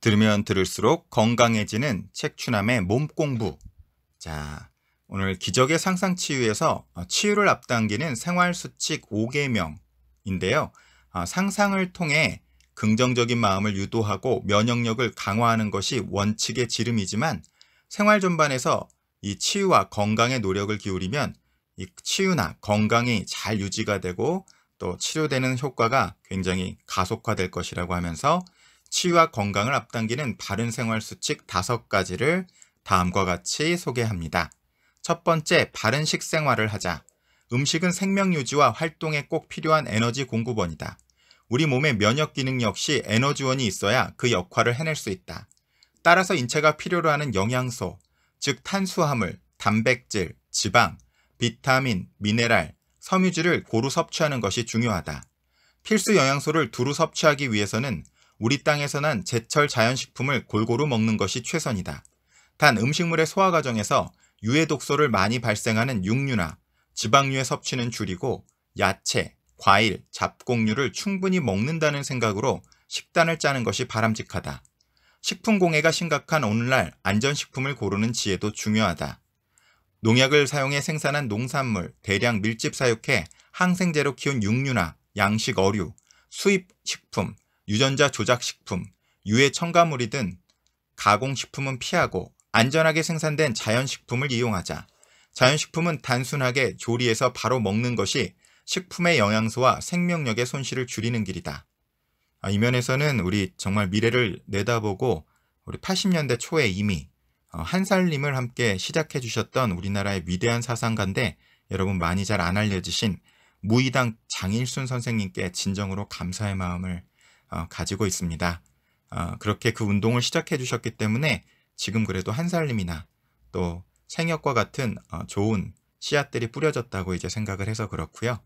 들으면 들을수록 건강해지는 책추남의 몸공부. 자, 오늘 기적의 상상치유에서 어, 치유를 앞당기는 생활수칙 5개명인데요. 아, 상상을 통해 긍정적인 마음을 유도하고 면역력을 강화하는 것이 원칙의 지름이지만 생활 전반에서 이 치유와 건강에 노력을 기울이면 이 치유나 건강이 잘 유지가 되고 또 치료되는 효과가 굉장히 가속화될 것이라고 하면서 치유와 건강을 앞당기는 바른 생활 수칙 5가지를 다음과 같이 소개합니다. 첫 번째, 바른 식생활을 하자. 음식은 생명 유지와 활동에 꼭 필요한 에너지 공급원이다. 우리 몸의 면역 기능 역시 에너지원이 있어야 그 역할을 해낼 수 있다. 따라서 인체가 필요로 하는 영양소, 즉 탄수화물, 단백질, 지방, 비타민, 미네랄, 섬유질을 고루 섭취하는 것이 중요하다. 필수 영양소를 두루 섭취하기 위해서는 우리 땅에서는 제철 자연식품을 골고루 먹는 것이 최선이다. 단 음식물의 소화 과정에서 유해 독소를 많이 발생하는 육류나 지방류의 섭취는 줄이고 야채, 과일, 잡곡류를 충분히 먹는다는 생각으로 식단을 짜는 것이 바람직하다. 식품 공해가 심각한 오늘날 안전식품을 고르는 지혜도 중요하다. 농약을 사용해 생산한 농산물, 대량 밀집 사육해 항생제로 키운 육류나 양식 어류, 수입 식품, 유전자 조작 식품, 유해 첨가물이 든 가공식품은 피하고 안전하게 생산된 자연식품을 이용하자. 자연식품은 단순하게 조리해서 바로 먹는 것이 식품의 영양소와 생명력의 손실을 줄이는 길이다. 아, 이 면에서는 우리 정말 미래를 내다보고 우리 80년대 초에 이미 어, 한살님을 함께 시작해 주셨던 우리나라의 위대한 사상가인데 여러분 많이 잘 안 알려지신 무의당 장일순 선생님께 진정으로 감사의 마음을 어, 가지고 있습니다. 어, 그렇게 그 운동을 시작해 주셨기 때문에 지금 그래도 한살림이나 또 생역과 같은 어, 좋은 씨앗들이 뿌려졌다고 이제 생각을 해서 그렇고요.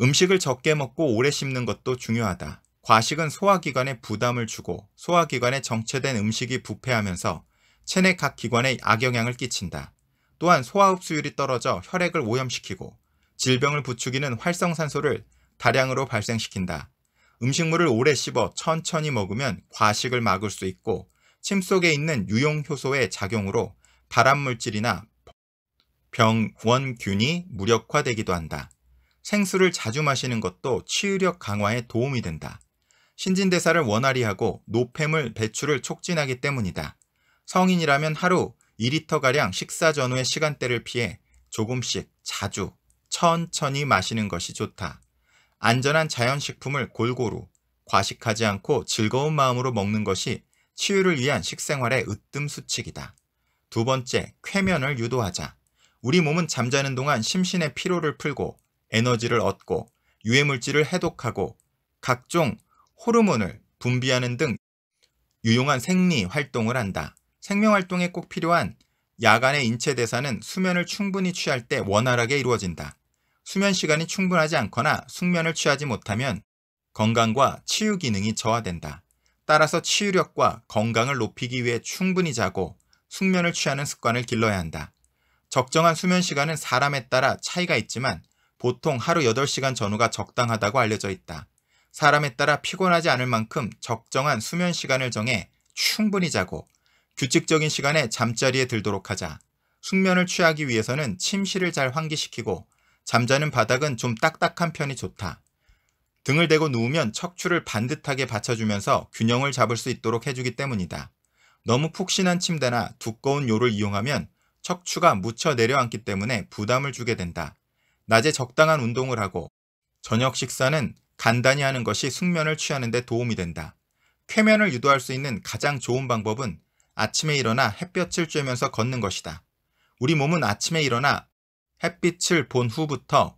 음식을 적게 먹고 오래 씹는 것도 중요하다. 과식은 소화기관에 부담을 주고 소화기관에 정체된 음식이 부패하면서 체내 각 기관에 악영향을 끼친다. 또한 소화 흡수율이 떨어져 혈액을 오염시키고 질병을 부추기는 활성산소를 다량으로 발생시킨다. 음식물을 오래 씹어 천천히 먹으면 과식을 막을 수 있고 침 속에 있는 유용 효소의 작용으로 발암물질이나 병원균이 무력화되기도 한다. 생수를 자주 마시는 것도 치유력 강화에 도움이 된다. 신진대사를 원활히 하고 노폐물 배출을 촉진하기 때문이다. 성인이라면 하루 2리터가량 식사 전후의 시간대를 피해 조금씩 자주 천천히 마시는 것이 좋다. 안전한 자연식품을 골고루 과식하지 않고 즐거운 마음으로 먹는 것이 치유를 위한 식생활의 으뜸 수칙이다. 두 번째, 쾌면을 유도하자. 우리 몸은 잠자는 동안 심신의 피로를 풀고 에너지를 얻고 유해물질을 해독하고 각종 호르몬을 분비하는 등 유용한 생리 활동을 한다. 생명 활동에 꼭 필요한 야간의 인체 대사는 수면을 충분히 취할 때 원활하게 이루어진다. 수면 시간이 충분하지 않거나 숙면을 취하지 못하면 건강과 치유 기능이 저하된다. 따라서 치유력과 건강을 높이기 위해 충분히 자고 숙면을 취하는 습관을 길러야 한다. 적정한 수면 시간은 사람에 따라 차이가 있지만 보통 하루 8시간 전후가 적당하다고 알려져 있다. 사람에 따라 피곤하지 않을 만큼 적정한 수면 시간을 정해 충분히 자고 규칙적인 시간에 잠자리에 들도록 하자. 숙면을 취하기 위해서는 침실을 잘 환기시키고 잠자는 바닥은 좀 딱딱한 편이 좋다. 등을 대고 누우면 척추를 반듯하게 받쳐주면서 균형을 잡을 수 있도록 해주기 때문이다. 너무 푹신한 침대나 두꺼운 요를 이용하면 척추가 묻혀 내려앉기 때문에 부담을 주게 된다. 낮에 적당한 운동을 하고 저녁 식사는 간단히 하는 것이 숙면을 취하는 데 도움이 된다. 쾌면을 유도할 수 있는 가장 좋은 방법은 아침에 일어나 햇볕을 쬐면서 걷는 것이다. 우리 몸은 아침에 일어나 햇빛을 본 후부터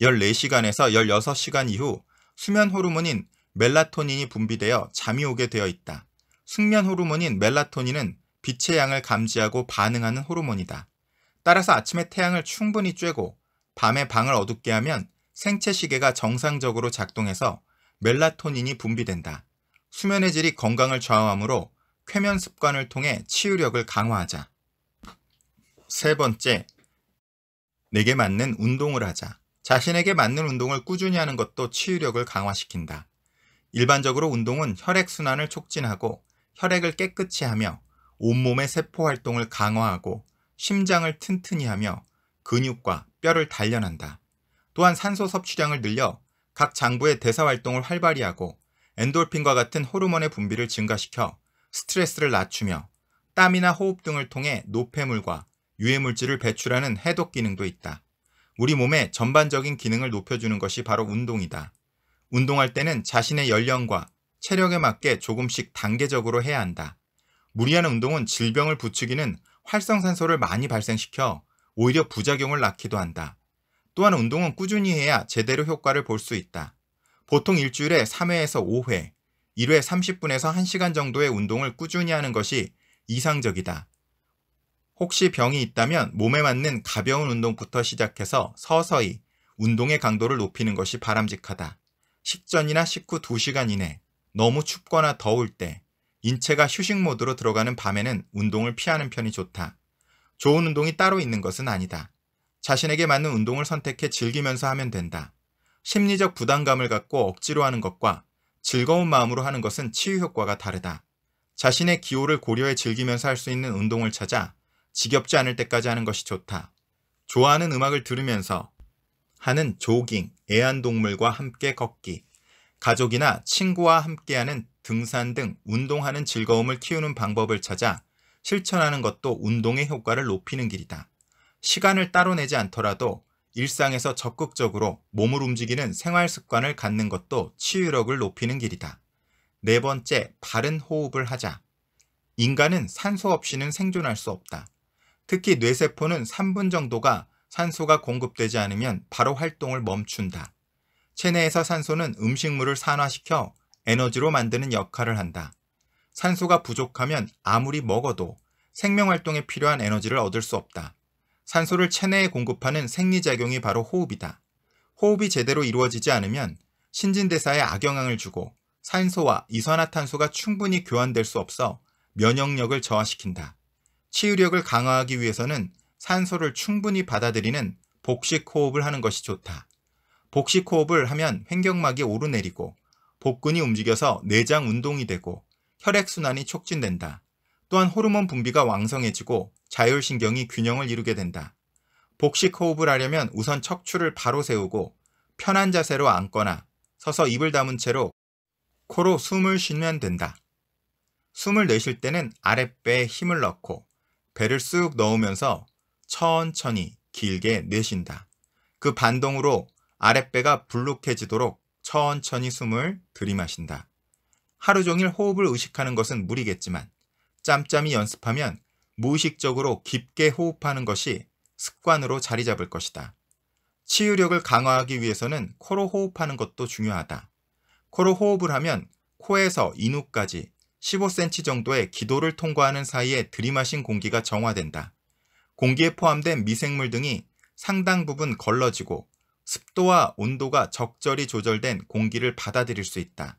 14시간에서 16시간 이후 수면 호르몬인 멜라토닌이 분비되어 잠이 오게 되어 있다. 숙면 호르몬인 멜라토닌은 빛의 양을 감지하고 반응하는 호르몬이다. 따라서 아침에 태양을 충분히 쬐고 밤에 방을 어둡게 하면 생체 시계가 정상적으로 작동해서 멜라토닌이 분비된다. 수면의 질이 건강을 좌우하므로 쾌면 습관을 통해 치유력을 강화하자. 세 번째, 내게 맞는 운동을 하자. 자신에게 맞는 운동을 꾸준히 하는 것도 치유력을 강화시킨다. 일반적으로 운동은 혈액순환을 촉진하고 혈액을 깨끗이 하며 온몸의 세포 활동을 강화하고 심장을 튼튼히 하며 근육과 뼈를 단련한다. 또한 산소 섭취량을 늘려 각 장부의 대사 활동을 활발히 하고 엔돌핀과 같은 호르몬의 분비를 증가시켜 스트레스를 낮추며 땀이나 호흡 등을 통해 노폐물과 유해물질을 배출하는 해독 기능도 있다. 우리 몸의 전반적인 기능을 높여주는 것이 바로 운동이다. 운동할 때는 자신의 연령과 체력에 맞게 조금씩 단계적으로 해야 한다. 무리한 운동은 질병을 부추기는 활성산소를 많이 발생시켜 오히려 부작용을 낳기도 한다. 또한 운동은 꾸준히 해야 제대로 효과를 볼 수 있다. 보통 일주일에 3회에서 5회, 1회 30분에서 1시간 정도의 운동을 꾸준히 하는 것이 이상적이다. 혹시 병이 있다면 몸에 맞는 가벼운 운동부터 시작해서 서서히 운동의 강도를 높이는 것이 바람직하다. 식전이나 식후 2시간 이내, 너무 춥거나 더울 때, 인체가 휴식 모드로 들어가는 밤에는 운동을 피하는 편이 좋다. 좋은 운동이 따로 있는 것은 아니다. 자신에게 맞는 운동을 선택해 즐기면서 하면 된다. 심리적 부담감을 갖고 억지로 하는 것과 즐거운 마음으로 하는 것은 치유 효과가 다르다. 자신의 기호를 고려해 즐기면서 할 수 있는 운동을 찾아 지겹지 않을 때까지 하는 것이 좋다. 좋아하는 음악을 들으면서 하는 조깅, 애완동물과 함께 걷기, 가족이나 친구와 함께하는 등산 등 운동하는 즐거움을 키우는 방법을 찾아 실천하는 것도 운동의 효과를 높이는 길이다. 시간을 따로 내지 않더라도 일상에서 적극적으로 몸을 움직이는 생활 습관을 갖는 것도 치유력을 높이는 길이다. 네 번째, 바른 호흡을 하자. 인간은 산소 없이는 생존할 수 없다. 특히 뇌세포는 3분 정도가 산소가 공급되지 않으면 바로 활동을 멈춘다. 체내에서 산소는 음식물을 산화시켜 에너지로 만드는 역할을 한다. 산소가 부족하면 아무리 먹어도 생명활동에 필요한 에너지를 얻을 수 없다. 산소를 체내에 공급하는 생리작용이 바로 호흡이다. 호흡이 제대로 이루어지지 않으면 신진대사에 악영향을 주고 산소와 이산화탄소가 충분히 교환될 수 없어 면역력을 저하시킨다. 치유력을 강화하기 위해서는 산소를 충분히 받아들이는 복식 호흡을 하는 것이 좋다. 복식 호흡을 하면 횡격막이 오르내리고 복근이 움직여서 내장 운동이 되고 혈액순환이 촉진된다. 또한 호르몬 분비가 왕성해지고 자율신경이 균형을 이루게 된다. 복식 호흡을 하려면 우선 척추를 바로 세우고 편한 자세로 앉거나 서서 입을 담은 채로 코로 숨을 쉬면 된다. 숨을 내쉴 때는 아랫배에 힘을 넣고 배를 쑥 넣으면서 천천히 길게 내쉰다. 그 반동으로 아랫배가 불룩해지도록 천천히 숨을 들이마신다. 하루 종일 호흡을 의식하는 것은 무리겠지만 짬짬이 연습하면 무의식적으로 깊게 호흡하는 것이 습관으로 자리 잡을 것이다. 치유력을 강화하기 위해서는 코로 호흡하는 것도 중요하다. 코로 호흡을 하면 코에서 인후까지 15cm 정도의 기도를 통과하는 사이에 들이마신 공기가 정화된다. 공기에 포함된 미생물 등이 상당 부분 걸러지고 습도와 온도가 적절히 조절된 공기를 받아들일 수 있다.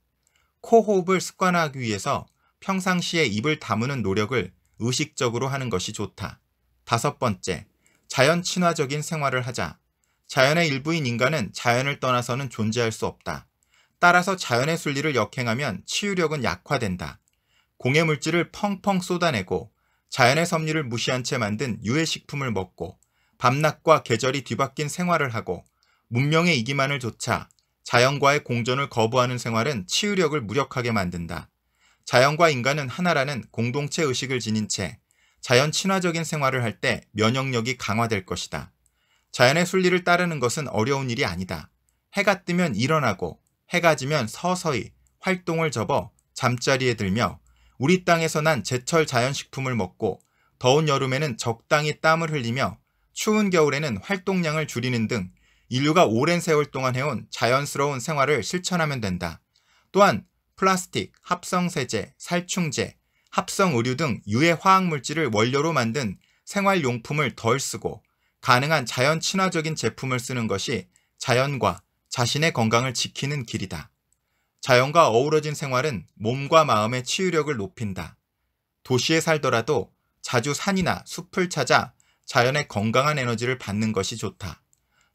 코 호흡을 습관화하기 위해서 평상시에 입을 다무는 노력을 의식적으로 하는 것이 좋다. 다섯 번째, 자연 친화적인 생활을 하자. 자연의 일부인 인간은 자연을 떠나서는 존재할 수 없다. 따라서 자연의 순리를 역행하면 치유력은 약화된다. 공해물질을 펑펑 쏟아내고 자연의 섭리를 무시한 채 만든 유해식품을 먹고 밤낮과 계절이 뒤바뀐 생활을 하고 문명의 이기만을 좇아 자연과의 공존을 거부하는 생활은 치유력을 무력하게 만든다. 자연과 인간은 하나라는 공동체 의식을 지닌 채 자연 친화적인 생활을 할 때 면역력이 강화될 것이다. 자연의 순리를 따르는 것은 어려운 일이 아니다. 해가 뜨면 일어나고 해가 지면 서서히 활동을 접어 잠자리에 들며 우리 땅에서 난 제철 자연식품을 먹고 더운 여름에는 적당히 땀을 흘리며 추운 겨울에는 활동량을 줄이는 등 인류가 오랜 세월 동안 해온 자연스러운 생활을 실천하면 된다. 또한 플라스틱, 합성세제, 살충제, 합성의류 등 유해 화학물질을 원료로 만든 생활용품을 덜 쓰고 가능한 자연 친화적인 제품을 쓰는 것이 자연과 자신의 건강을 지키는 길이다. 자연과 어우러진 생활은 몸과 마음의 치유력을 높인다. 도시에 살더라도 자주 산이나 숲을 찾아 자연의 건강한 에너지를 받는 것이 좋다.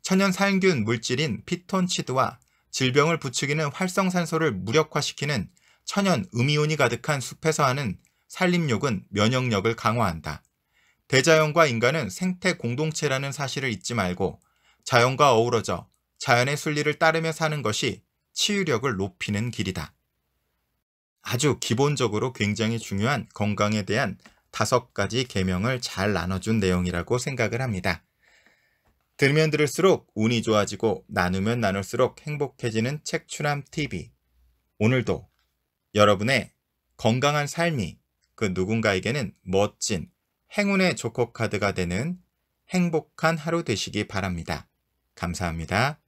천연 살균 물질인 피톤치드와 질병을 부추기는 활성산소를 무력화시키는 천연 음이온이 가득한 숲에서 하는 산림욕은 면역력을 강화한다. 대자연과 인간은 생태 공동체라는 사실을 잊지 말고 자연과 어우러져 자연의 순리를 따르며 사는 것이 치유력을 높이는 길이다. 아주 기본적으로 굉장히 중요한 건강에 대한 다섯 가지 개명을 잘 나눠준 내용이라고 생각을 합니다. 들면 들을수록 운이 좋아지고 나누면 나눌수록 행복해지는 책추남 TV. 오늘도 여러분의 건강한 삶이 그 누군가에게는 멋진 행운의 조커 카드가 되는 행복한 하루 되시기 바랍니다. 감사합니다.